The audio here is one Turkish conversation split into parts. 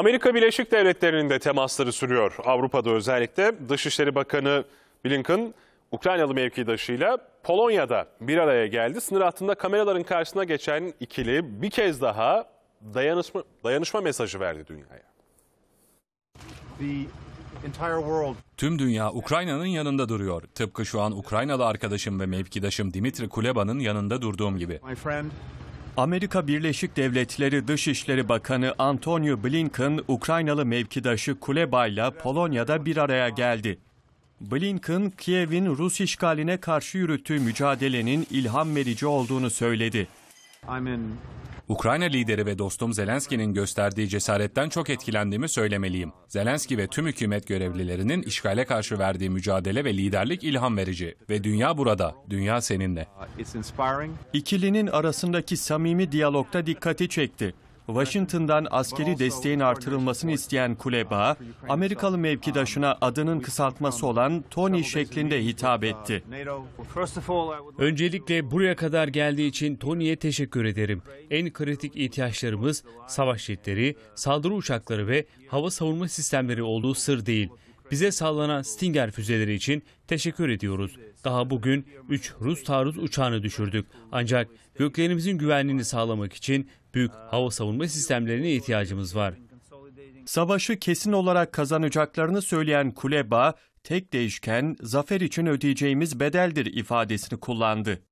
Amerika Birleşik Devletleri'nin de temasları sürüyor. Avrupa'da özellikle Dışişleri Bakanı Blinken Ukraynalı mevkidaşıyla Polonya'da bir araya geldi. Sınır hattında kameraların karşısına geçen ikili bir kez daha dayanışma, dayanışma mesajı verdi dünyaya. Tüm dünya Ukrayna'nın yanında duruyor. Tıpkı şu an Ukraynalı arkadaşım ve mevkidaşım Dimitri Kuleba'nın yanında durduğum gibi. Amerika Birleşik Devletleri Dışişleri Bakanı Antonio Blinken, Ukraynalı mevkidaşı Kulebay'la Polonya'da bir araya geldi. Blinken, Kiev'in Rus işgaline karşı yürüttüğü mücadelenin ilham verici olduğunu söyledi. Ukrayna lideri ve dostum Zelenski'nin gösterdiği cesaretten çok etkilendiğimi söylemeliyim. Zelenski ve tüm hükümet görevlilerinin işgale karşı verdiği mücadele ve liderlik ilham verici. Ve dünya burada, dünya seninle. İkilinin arasındaki samimi diyalogda dikkati çekti. Washington'dan askeri desteğin artırılmasını isteyen Kuleba, Amerikalı mevkidaşına adının kısaltması olan Tony şeklinde hitap etti. Öncelikle buraya kadar geldiği için Tony'ye teşekkür ederim. En kritik ihtiyaçlarımız savaş jetleri, saldırı uçakları ve hava savunma sistemleri olduğu sır değil. Bize sallanan Stinger füzeleri için teşekkür ediyoruz. Daha bugün 3 Rus taarruz uçağını düşürdük. Ancak göklerimizin güvenliğini sağlamak için büyük hava savunma sistemlerine ihtiyacımız var. Savaşı kesin olarak kazanacaklarını söyleyen Kuleba, tek değişken zafer için ödeyeceğimiz bedeldir ifadesini kullandı.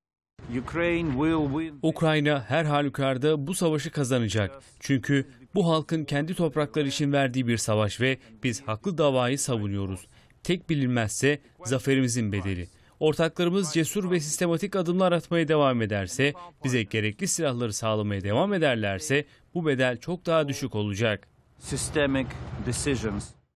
Ukrayna her halükarda bu savaşı kazanacak. Çünkü bu halkın kendi toprakları için verdiği bir savaş ve biz haklı davayı savunuyoruz. Tek bilinmezse zaferimizin bedeli. Ortaklarımız cesur ve sistematik adımlar atmaya devam ederse, bize gerekli silahları sağlamaya devam ederlerse bu bedel çok daha düşük olacak. Systemic decisions